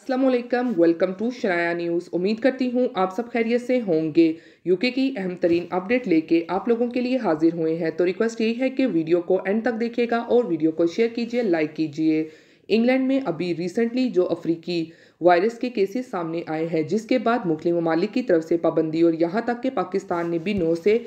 Aslam welcome to Sharaya news उम्मीद करती हूँ आप सब खैरियत से होंगे यूके की अहम तरीन अपडेट लेके आप लोगों के लिए हाजिर हुए हैं तो रिक्वेस्ट यही है कि वीडियो को एंड तक देखिएगा और वीडियो को शेयर कीजिए लाइक कीजिए इंग्लैंड में अभी रिसेंटली जो अफ्रीकी वायरस के केसेस सामने आए हैं जिसके बाद मुख्य ममालिक की तरफ से पाबंदी और यहाँ तक कि पाकिस्तान ने भी नौ से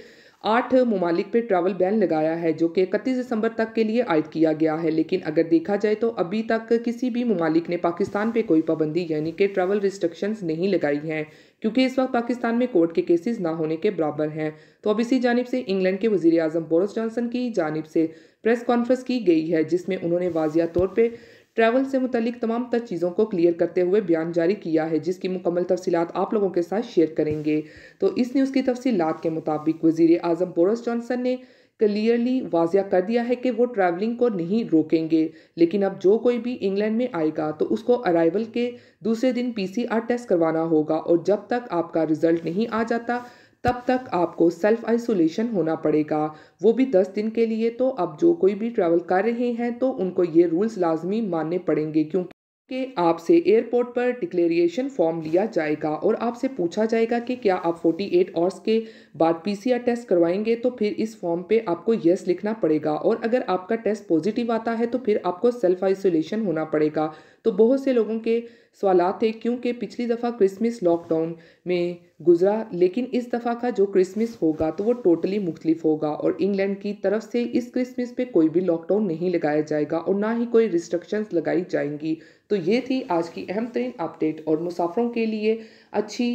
आठ ममालिक पर ट्रैवल बैन लगाया है जो कि इकतीस दिसंबर तक के लिए आयद किया गया है लेकिन अगर देखा जाए तो अभी तक किसी भी ममालिक ने पाकिस्तान पर कोई पाबंदी यानी कि ट्रैवल रिस्ट्रिक्शंस नहीं लगाई हैं क्योंकि इस वक्त पाकिस्तान में कोर्ट के केसेस ना होने के बराबर हैं तो अब इसी जानब से इंग्लैंड के वजीर अजम बोरिस जॉनसन की जानब से प्रेस कॉन्फ्रेंस की गई है जिसमें उन्होंने वाजिया तौर पर ट्रैवल से मुतलिक तमाम तर चीज़ों को क्लियर करते हुए बयान जारी किया है जिसकी मुकम्मल तफसीत आप लोगों के साथ शेयर करेंगे तो इस न्यूज़ की तफसीत के मुताबिक वजीर अजम बोरस जॉनसन ने क्लियरली वाजिया कर दिया है कि वो ट्रैवलिंग को नहीं रोकेंगे लेकिन अब जो कोई भी इंग्लैंड में आएगा तो उसको अराइवल के दूसरे दिन पीसीआर टेस्ट करवाना होगा और जब तक आपका रिजल्ट नहीं आ जाता तब तक आपको सेल्फ आइसोलेशन होना पड़ेगा वो भी दस दिन के लिए तो अब जो कोई भी ट्रैवल कर रहे हैं तो उनको ये रूल्स लाजमी मानने पड़ेंगे क्योंकि कि आपसे एयरपोर्ट पर डिक्लेरिएशन फॉर्म लिया जाएगा और आपसे पूछा जाएगा कि क्या आप 48 आवर्स के बाद पीसीआर टेस्ट करवाएंगे तो फिर इस फॉर्म पे आपको यस लिखना पड़ेगा और अगर आपका टेस्ट पॉजिटिव आता है तो फिर आपको सेल्फ आइसोलेशन होना पड़ेगा तो बहुत से लोगों के सवाल थे क्योंकि पिछली दफ़ा क्रिसमस लॉकडाउन में गुजरा लेकिन इस दफ़ा का जो क्रिसमस होगा तो वो टोटली मुख्तलिफ होगा और इंग्लैंड की तरफ से इस क्रिसमस पे कोई भी लॉकडाउन नहीं लगाया जाएगा और ना ही कोई रिस्ट्रिक्शंस लगाई जाएंगी तो ये थी आज की अहम तरीन अपडेट और मुसाफरों के लिए अच्छी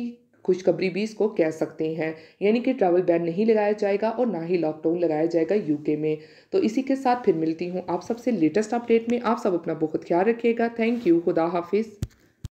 खुशखबरी भी इसको कह सकते हैं यानी कि ट्रैवल बैन नहीं लगाया जाएगा और ना ही लॉकडाउन लगाया जाएगा यूके में तो इसी के साथ फिर मिलती हूँ आप सबसे लेटेस्ट अपडेट में आप सब अपना बहुत ख्याल रखिएगा थैंक यू खुदा हाफिज़